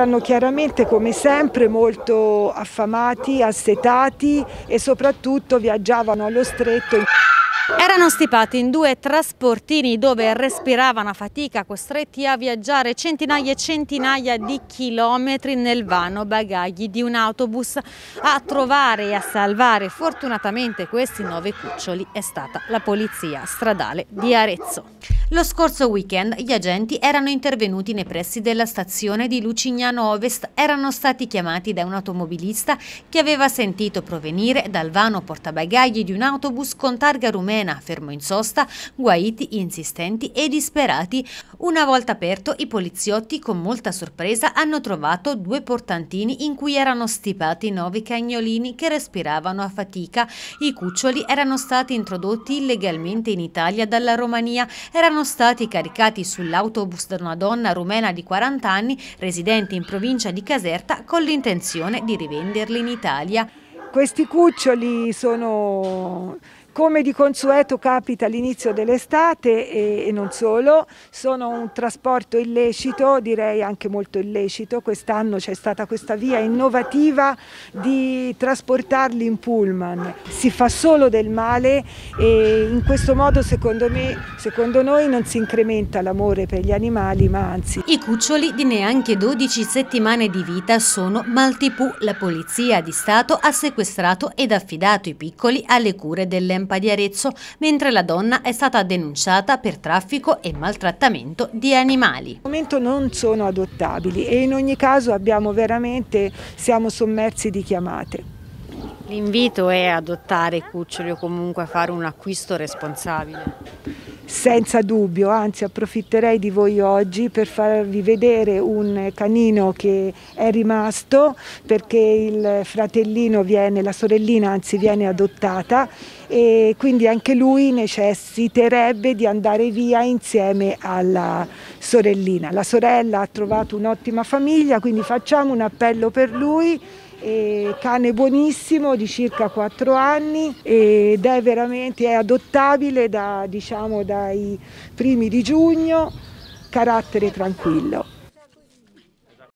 erano chiaramente come sempre molto affamati, assetati e soprattutto viaggiavano allo stretto. Erano stipati in due trasportini dove respiravano a fatica, costretti a viaggiare centinaia e centinaia di chilometri nel vano bagagli di un autobus. A trovare e a salvare fortunatamente questi nove cuccioli è stata la polizia stradale di Arezzo. Lo scorso weekend gli agenti erano intervenuti nei pressi della stazione di Lucignano Ovest, erano stati chiamati da un automobilista che aveva sentito provenire dal vano portabagagli di un autobus con targa rumena, fermo in sosta, guaiti, insistenti e disperati. Una volta aperto, i poliziotti con molta sorpresa hanno trovato due portantini in cui erano stipati nove cagnolini che respiravano a fatica. I cuccioli erano stati introdotti illegalmente in Italia dalla Romania, erano erano stati caricati sull'autobus da una donna rumena di 40 anni residente in provincia di Caserta con l'intenzione di rivenderli in Italia. Questi cuccioli sono come di consueto capita all'inizio dell'estate e, e, non solo, sono un trasporto illecito, direi anche molto illecito, quest'anno c'è stata questa via innovativa di trasportarli in pullman, si fa solo del male e in questo modo secondo, me, secondo noi non si incrementa l'amore per gli animali ma anzi. I cuccioli di neanche 12 settimane di vita sono Maltipù, la polizia di Stato ha sequestrato ed affidato i piccoli alle cure dell'Empire Tempa di Arezzo, mentre la donna è stata denunciata per traffico e maltrattamento di animali. Al momento non sono adottabili e in ogni caso abbiamo veramente, siamo sommersi di chiamate. L'invito è adottare cuccioli o comunque fare un acquisto responsabile. Senza dubbio, anzi approfitterei di voi oggi per farvi vedere un canino che è rimasto perché il fratellino viene, la sorellina anzi viene adottata e quindi anche lui necessiterebbe di andare via insieme alla sorellina. La sorella ha trovato un'ottima famiglia, quindi facciamo un appello per lui cane buonissimo di circa 4 anni ed è veramente è adottabile da, diciamo, dai primi di giugno, carattere tranquillo.